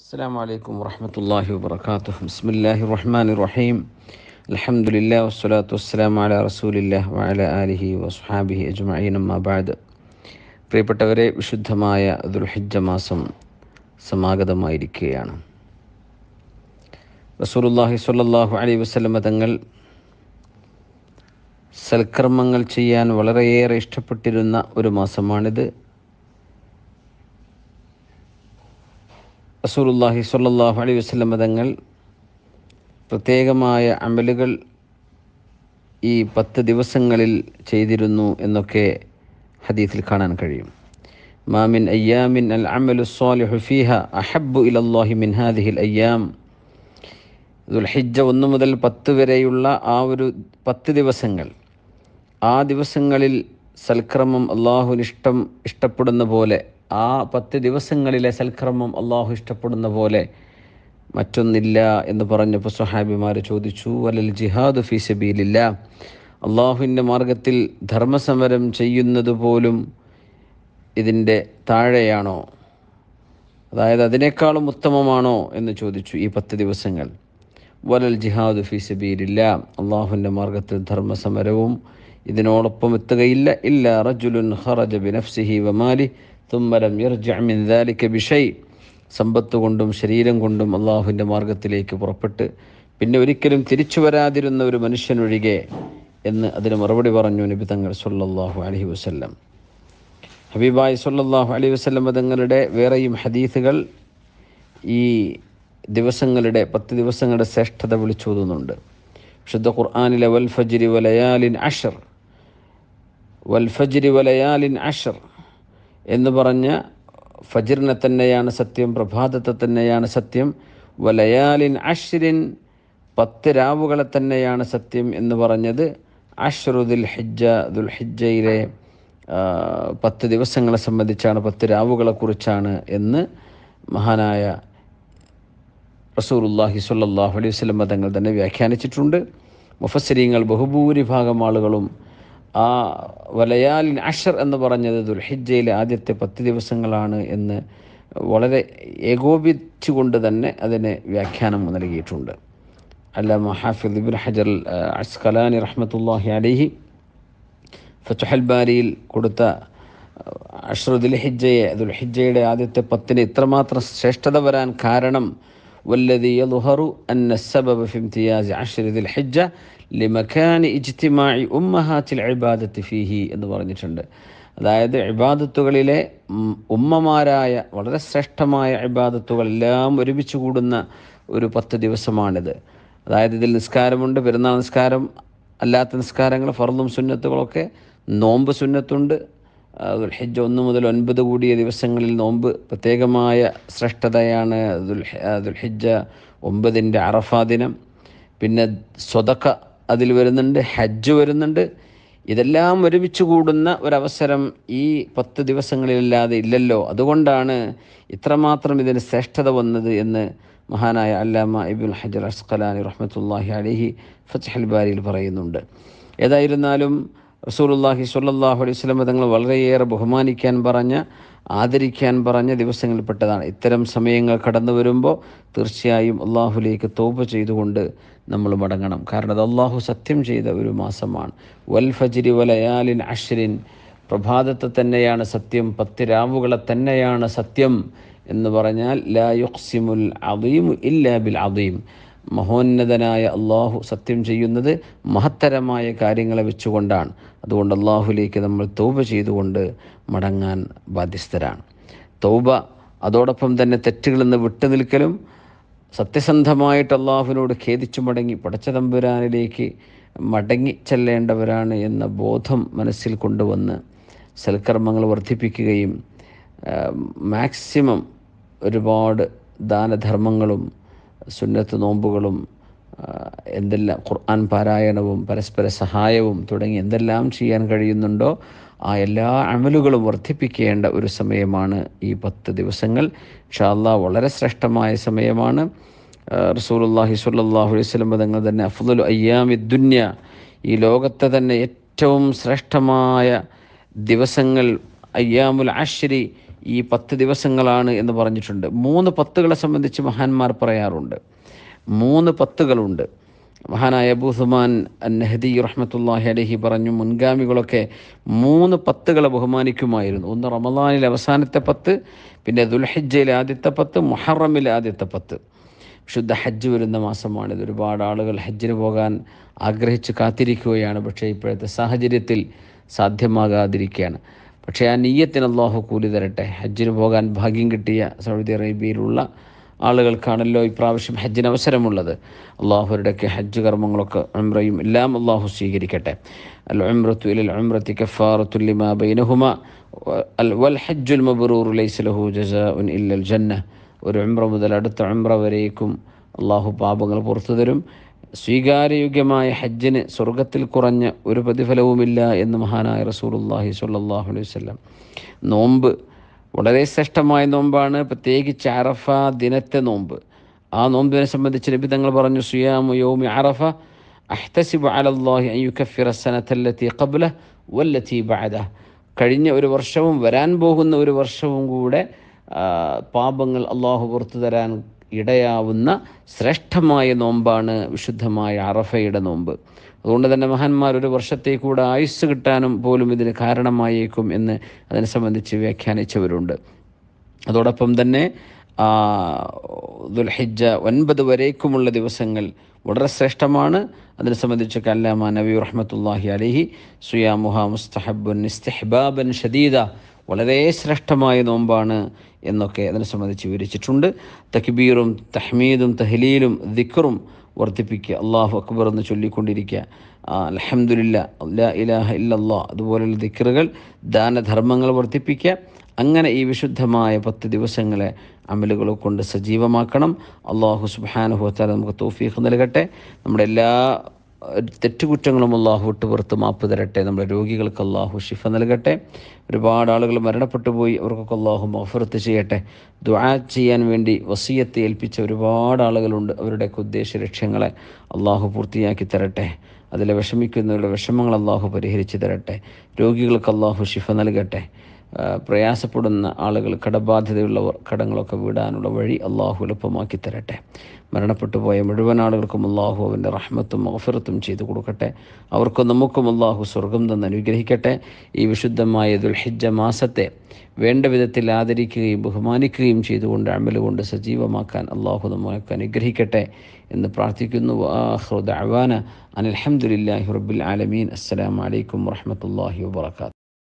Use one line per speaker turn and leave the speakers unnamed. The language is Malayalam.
അസ്സാം വലൈക്കും വാഹമത്തല്ലാഹി വാത്തു ബിസ്മില്ലാഹി റഹ്മാൻ റഹീം അലഹമുല്ല വസ്സലാത്തു വസ്സലാം അല റസൂലില്ലാ വല അലിഹി വസ്ഹാബിഹി അജ്മഅീനബാദ് പ്രിയപ്പെട്ടവരെ വിശുദ്ധമായ ദുൽഹിജ മാസം സമാഗതമായിരിക്കുകയാണ് റസൂലുല്ലാഹി സാഹു അലൈ വസ്ലമ തങ്ങൾ സൽക്രമങ്ങൾ ചെയ്യാൻ വളരെയേറെ ഇഷ്ടപ്പെട്ടിരുന്ന ഒരു മാസമാണിത് റസൂലുല്ലാഹി സ്വല്ലാഹു അലൈഹി വസ്ലം തങ്ങൾ പ്രത്യേകമായ അമലുകൾ ഈ പത്ത് ദിവസങ്ങളിൽ ചെയ്തിരുന്നു എന്നൊക്കെ ഹദീസിൽ കാണാൻ കഴിയും മാമിൻ അയ്യാമിൻ അൽ അമലു സ്വാലിഹു ഫീഹ അഹബ്ബു ഇലല്ലാഹി മിൻ ഹാദിഹിൽ അയ്യാം ദുൽഹിജ്ജ ഒന്ന് മുതൽ പത്ത് വരെയുള്ള ആ ഒരു പത്ത് ദിവസങ്ങൾ ആ ദിവസങ്ങളിൽ സൽക്രമം അള്ളാഹുനിഷ്ടം ഇഷ്ടപ്പെടുന്ന പോലെ ആ പത്ത് ദിവസങ്ങളിലെ സൽക്രമം അള്ളാഹു ഇഷ്ടപ്പെടുന്ന പോലെ മറ്റൊന്നില്ല എന്ന് പറഞ്ഞപ്പോൾ സുഹാബിമാർ ചോദിച്ചു വലൽ ജിഹാദ് ഫി സബീലില്ല അള്ളാഹുവിൻ്റെ മാർഗത്തിൽ ധർമ്മസമരം ചെയ്യുന്നത് പോലും ഇതിൻ്റെ താഴെയാണോ അതായത് അതിനേക്കാളും ഉത്തമമാണോ എന്ന് ചോദിച്ചു ഈ പത്ത് ദിവസങ്ങൾ വലൽ ജിഹാദ് ഫി സബീലില്ല അള്ളാഹുവിൻ്റെ മാർഗത്തിൽ ധർമ്മസമരവും ഇതിനോടൊപ്പം എത്തുകയില്ല ഇല്ല റജുലുൻ ഹറജ ബിനഫ്സിഹി വമാലി തുമ്മലം യർജമിൻ ദാലിക്ക ബിഷൈ സമ്പത്ത് കൊണ്ടും ശരീരം കൊണ്ടും അള്ളാഹുവിൻ്റെ മാർഗത്തിലേക്ക് പുറപ്പെട്ട് പിന്നെ ഒരിക്കലും തിരിച്ചു വരാതിരുന്ന ഒരു മനുഷ്യനൊഴികെ എന്ന് അതിന് മറുപടി പറഞ്ഞു നബി തങ്ങൾ സൊല്ലാഹു അലഹി വസ്ല്ലം ഹബീബായ് സൊല്ലാഹു അലി വസ്ല്ലം തങ്ങളുടെ വേറെയും ഹദീസുകൾ ഈ ദിവസങ്ങളുടെ പത്ത് ദിവസങ്ങളുടെ ശ്രേഷ്ഠത വിളിച്ചോതുന്നുണ്ട് വിശുദ്ധ ഖുർആാനിലെ വൽഫജിരി വലയാലിൻ അഷർ വൽഫജിരി വലയാലിൻ അഷർ എന്ന് പറഞ്ഞ് ഫജിറിനെ തന്നെയാണ് സത്യം പ്രഭാതത്തെ തന്നെയാണ് സത്യം വലയാലിൻ അഷ്രിൻ പത്ത് രാവുകളെ തന്നെയാണ് സത്യം എന്ന് പറഞ്ഞത് അഷ്റുദുൽ ഹിജ്ജ ദുൽ ഹിജ്ജയിലെ പത്ത് ദിവസങ്ങളെ സംബന്ധിച്ചാണ് പത്ത് രാവുകളെക്കുറിച്ചാണ് എന്ന് മഹാനായ റസൂർല്ലാഹി സുല്ലാഹു അലൈഹി വസ്ലം തങ്ങൾ തന്നെ വ്യാഖ്യാനിച്ചിട്ടുണ്ട് മുഫസരീങ്ങൾ ബഹുഭൂരിഭാഗം ആളുകളും ആ വലയാൽ അഷർ എന്ന് പറഞ്ഞത് ദുൽഹിജയിലെ ആദ്യത്തെ പത്ത് ദിവസങ്ങളാണ് എന്ന് വളരെ ഏകോപിച്ചുകൊണ്ട് തന്നെ അതിന് വ്യാഖ്യാനം നൽകിയിട്ടുണ്ട് അല്ലാ ഹാഫിദ് ഇബിൻ ഹജർ അസ്കലാനി റഹ്മത്തുല്ലാഹി അലിഹി ഫുഹൽബാരിയിൽ കൊടുത്ത അഷ്റുദുൽ ഹിജയെ ദുൽഹിജയുടെ ആദ്യത്തെ പത്തിന് ഇത്രമാത്രം ശ്രേഷ്ഠത വരാൻ കാരണം വല്ലതി ലുഹറു അന്ന സബബ് ഫിംതിയാസ് ഹിജ ലിമഖാനി ഇജ്തിമായി ഉമ്മഹാത്തിൽ അഴിബാദത്ത് ഫിഹി എന്ന് പറഞ്ഞിട്ടുണ്ട് അതായത് ഇബാദത്തുകളിലെ ഉമ്മമാരായ വളരെ ശ്രേഷ്ഠമായ ഇബാദത്തുകളെല്ലാം എല്ലാം ഒരുമിച്ച് കൂടുന്ന ഒരു പത്ത് ദിവസമാണിത് അതായത് ഇതിൽ നിസ്കാരമുണ്ട് പെരുന്നാൾ നിസ്കാരം അല്ലാത്ത നിസ്കാരങ്ങൾ ഫർദും സുന്നത്തുകളൊക്കെ നോമ്പ് സുന്നത്തുണ്ട് ഹജ്ജ് ഒന്ന് മുതൽ ഒൻപത് കൂടിയ ദിവസങ്ങളിൽ നോമ്പ് പ്രത്യേകമായ ശ്രേഷ്ഠതയാണ് ദുൽഹിജ ഒമ്പതിൻ്റെ അറഫാ ദിനം പിന്നെ സ്വതക്ക അതിൽ വരുന്നുണ്ട് ഹജ്ജ് വരുന്നുണ്ട് ഇതെല്ലാം ഒരുമിച്ച് കൂടുന്ന ഒരവസരം ഈ പത്ത് ദിവസങ്ങളിലല്ലാതെ ഇല്ലല്ലോ അതുകൊണ്ടാണ് ഇത്രമാത്രം ഇതിന് ശ്രേഷ്ഠത വന്നത് എന്ന് മഹാനായ അല്ലാമ ഇബുൽ ഹജർ അസ്ഖലാനി റഹ്മത്തുല്ലാഹി അലിഹി ഫത്ഹൽ പറയുന്നുണ്ട് ഏതായിരുന്നാലും റസൂലുല്ലാഹി സ്വല്ലല്ലാഹു അലൈഹി വസല്ലം തങ്ങൾ വളരെയേറെ ബഹുമാനിക്കാൻ പറഞ്ഞ ആദരിക്കാൻ പറഞ്ഞ ദിവസങ്ങളിൽപ്പെട്ടതാണ് ഇത്തരം സമയങ്ങൾ കടന്നു വരുമ്പോൾ തീർച്ചയായും അള്ളാഹുലേക്ക് തോപ്പ് ചെയ്തുകൊണ്ട് നമ്മൾ മടങ്ങണം കാരണം അത് അള്ളാഹു സത്യം ചെയ്ത ഒരു മാസമാണ് വൽ ഫജിരി വലയാലിൻ അഷ്രിൻ പ്രഭാതത്തെ തന്നെയാണ് സത്യം പത്ത് രാവുകളെ തന്നെയാണ് സത്യം എന്ന് പറഞ്ഞാൽ ലാ യുക്സിമുൽ അദീമു ഇല്ലാ ബിൽ അദീം മഹോന്നതനായ അള്ളാഹു സത്യം ചെയ്യുന്നത് മഹത്തരമായ കാര്യങ്ങളെ വെച്ചുകൊണ്ടാണ് അതുകൊണ്ട് അള്ളാഹുലേക്ക് നമ്മൾ തൗബ ചെയ്തുകൊണ്ട് മടങ്ങാൻ ബാധ്യസ്ഥരാണ് തൗബ അതോടൊപ്പം തന്നെ തെറ്റുകളിൽ നിന്ന് വിട്ടുനിൽക്കലും സത്യസന്ധമായിട്ട് അള്ളാഹുവിനോട് ഖേദിച്ചു മടങ്ങി പടച്ച തമ്പുരാനിലേക്ക് മടങ്ങി ചെല്ലേണ്ടവരാണ് എന്ന ബോധം മനസ്സിൽ കൊണ്ടുവന്ന് സൽക്കർമ്മങ്ങൾ വർദ്ധിപ്പിക്കുകയും മാക്സിമം ഒരുപാട് ദാനധർമ്മങ്ങളും സുന്നത്ത് നോമ്പുകളും എന്തെല്ലാം ഖുർആൻ പാരായണവും പരസ്പര സഹായവും തുടങ്ങി എന്തെല്ലാം ചെയ്യാൻ കഴിയുന്നുണ്ടോ ആ എല്ലാ അമലുകളും വർദ്ധിപ്പിക്കേണ്ട ഒരു സമയമാണ് ഈ പത്ത് ദിവസങ്ങൾ ഷാല്ല വളരെ ശ്രേഷ്ഠമായ സമയമാണ് റസൂലുല്ലാഹി സ്വല്ലാഹു അലൈവലം തങ്ങൾ തന്നെ അഫ്ദുൽ അയ്യാമി ദുന്യ ഈ ലോകത്തെ തന്നെ ഏറ്റവും ശ്രേഷ്ഠമായ ദിവസങ്ങൾ അയ്യാമുൽ ആശ്വരി ഈ പത്ത് ദിവസങ്ങളാണ് എന്ന് പറഞ്ഞിട്ടുണ്ട് മൂന്ന് പത്തുകളെ സംബന്ധിച്ച് മഹാന്മാർ പറയാറുണ്ട് മൂന്ന് പത്തുകളുണ്ട് മഹാനായ അബൂസുമാൻ നെഹദി റഹ്മത്തുല്ലാഹി അലഹി പറഞ്ഞു മുൻഗാമികളൊക്കെ മൂന്ന് പത്തുകളെ ബഹുമാനിക്കുമായിരുന്നു ഒന്ന് റമദാനിൽ അവസാനത്തെ പത്ത് പിന്നെ ദുൽഹജ്ജയിലെ ആദ്യത്തെ പത്ത് മുഹറമിലെ ആദ്യത്തെ പത്ത് ശുദ്ധ ഹജ്ജ് വരുന്ന മാസമാണിത് ഒരുപാട് ആളുകൾ ഹജ്ജിന് പോകാൻ ആഗ്രഹിച്ച് കാത്തിരിക്കുകയാണ് പക്ഷേ ഇപ്പോഴത്തെ സാഹചര്യത്തിൽ സാധ്യമാകാതിരിക്കുകയാണ് പക്ഷേ ആ നീയത്തിന് അള്ളാഹു കൂലി തരട്ടെ ഹജ്ജിന് പോകാൻ ഭാഗ്യം കിട്ടിയ സൗദി അറേബ്യയിലുള്ള ആളുകൾക്കാണല്ലോ ഇപ്രാവശ്യം ഹജ്ജിന് അവസരമുള്ളത് അള്ളാഹുരുടെയൊക്കെ ഹജ്ജ് കർമ്മങ്ങളൊക്കെ ഉംറയും എല്ലാം അള്ളാഹു സ്വീകരിക്കട്ടെ അൽ ഉംറത്തു ഇൽ ഉംറത്തി കഫാറത്തുല്ലിമാ ബൈനഹുമ അൽ വൽ ഹജ്ജുൽ മബറൂർ ലൈസലഹു ജസ ഇല്ലൽ ജന്ന ഒരു ഉംറ മുതൽ അടുത്ത ഉംറ വരേക്കും അള്ളാഹു പാപങ്ങൾ പുറത്തു തരും സ്വീകാര്യയോഗ്യമായ ഹജ്ജിന് സ്വർഗത്തിൽ കുറഞ്ഞ ഒരു പ്രതിഫലവുമില്ല എന്ന് മഹാനായ റസൂലുല്ലാഹി അലൈഹി അലൈവല്ലം നോമ്പ് വളരെ ശ്രേഷ്ഠമായ നോമ്പാണ് പ്രത്യേകിച്ച് അറഫ ദിനത്തെ നോമ്പ് ആ നോമ്പിനെ സംബന്ധിച്ച് നബി തങ്ങൾ പറഞ്ഞു സുയാമു യോമി അറഫ അഹ്തസിബ് അലല്ലാഹി അയ്യു കബുല വല്ലത്തി ബാദ കഴിഞ്ഞ ഒരു വർഷവും വരാൻ പോകുന്ന ഒരു വർഷവും കൂടെ പാപങ്ങൾ അള്ളാഹു പുറത്തു തരാൻ ഇടയാവുന്ന ശ്രേഷ്ഠമായ നോമ്പാണ് വിശുദ്ധമായ അറഫയുടെ നോമ്പ് അതുകൊണ്ട് തന്നെ മഹാന്മാർ ഒരു വർഷത്തെ കൂടെ ആയുസ് കിട്ടാനും പോലും ഇതിന് കാരണമായേക്കും എന്ന് അതിനെ സംബന്ധിച്ച് വ്യാഖ്യാനിച്ചവരുണ്ട് അതോടൊപ്പം തന്നെ ദുൽഹിജ ഒൻപത് വരേക്കുമുള്ള ദിവസങ്ങൾ വളരെ ശ്രേഷ്ഠമാണ് അതിനെ സംബന്ധിച്ച് കല്ലാമ നബി റഹ്മത്തുല്ലാഹി അലഹി സുയാമുഹ മുസ്തഹബുൻ ഇസ്തഹബാബൻ ഷദീദ വളരെ ശ്രേഷ്ഠമായ നോമ്പാണ് എന്നൊക്കെ അതിനെ സംബന്ധിച്ച് വിവരിച്ചിട്ടുണ്ട് തക്ബീറും തഹ്മീദും തഹ്ലീലും ദിക്റും വർദ്ധിപ്പിക്കുക അള്ളാഹു അക്ബർ എന്ന് ചൊല്ലിക്കൊണ്ടിരിക്കുക അലഹമുല്ല അല്ലാ ഇലാഹ ഇല്ലല്ലാ അതുപോലെയുള്ള ദിക്കറുകൾ ദാനധർമ്മങ്ങൾ വർദ്ധിപ്പിക്കുക അങ്ങനെ ഈ വിശുദ്ധമായ പത്ത് ദിവസങ്ങളെ അമലുകൾ കൊണ്ട് സജീവമാക്കണം അള്ളാഹു സുബാനുഹോത്താൽ നമുക്ക് തോഫീഖ് നൽകട്ടെ നമ്മുടെ എല്ലാ തെറ്റുകുറ്റങ്ങളും അള്ളാഹു വിട്ട് പുറത്ത് മാപ്പ് തരട്ടെ നമ്മുടെ രോഗികൾക്ക് അള്ളാഹു ഷിഫ നൽകട്ടെ ഒരുപാട് ആളുകൾ മരണപ്പെട്ടു പോയി അവർക്കൊക്കെ അള്ളാഹു മഫറത്ത് ചെയ്യട്ടെ ദ്വാ ചെയ്യാൻ വേണ്ടി വസീയത്ത് ഏൽപ്പിച്ച ഒരുപാട് ആളുകളുണ്ട് അവരുടെയൊക്കെ ഉദ്ദേശ ലക്ഷ്യങ്ങളെ അള്ളാഹു പൂർത്തിയാക്കി തരട്ടെ അതിലെ വിഷമിക്കുന്നവരുടെ വിഷമങ്ങൾ അള്ളാഹു പരിഹരിച്ചു തരട്ടെ രോഗികൾക്ക് അള്ളാഹു ഷിഫ നൽകട്ടെ പ്രയാസപ്പെടുന്ന ആളുകൾ കടബാധ്യതയുള്ളവർ കടങ്ങളൊക്കെ വിടാനുള്ള വഴി അള്ളാഹു എളുപ്പമാക്കി തരട്ടെ മരണപ്പെട്ടു പോയ മുഴുവൻ ആളുകൾക്കും അള്ളാഹു അവൻ്റെ റഹ്മത്തും മഹഫിറത്തും ചെയ്തു കൊടുക്കട്ടെ അവർക്ക് നമുക്കും അള്ളാഹു സ്വർഗം തന്ന് അനുഗ്രഹിക്കട്ടെ ഈ വിശുദ്ധമായ ദുൽഹിജ മാസത്തെ വേണ്ട വിധത്തിൽ ആദരിക്കുകയും ബഹുമാനിക്കുകയും ചെയ്തുകൊണ്ട് അമലുകൊണ്ട് സജീവമാക്കാൻ അള്ളാഹു നമുക്ക് അനുഗ്രഹിക്കട്ടെ എന്ന് പ്രാർത്ഥിക്കുന്നു അഹ്റുദ് അവാന അനിൽഹമുല്ലാഹി റബ്ബുൽ ആലമീൻ അസ്സലാമലൈക്കും വറഹമത്തല്ലാഹി വാത്തു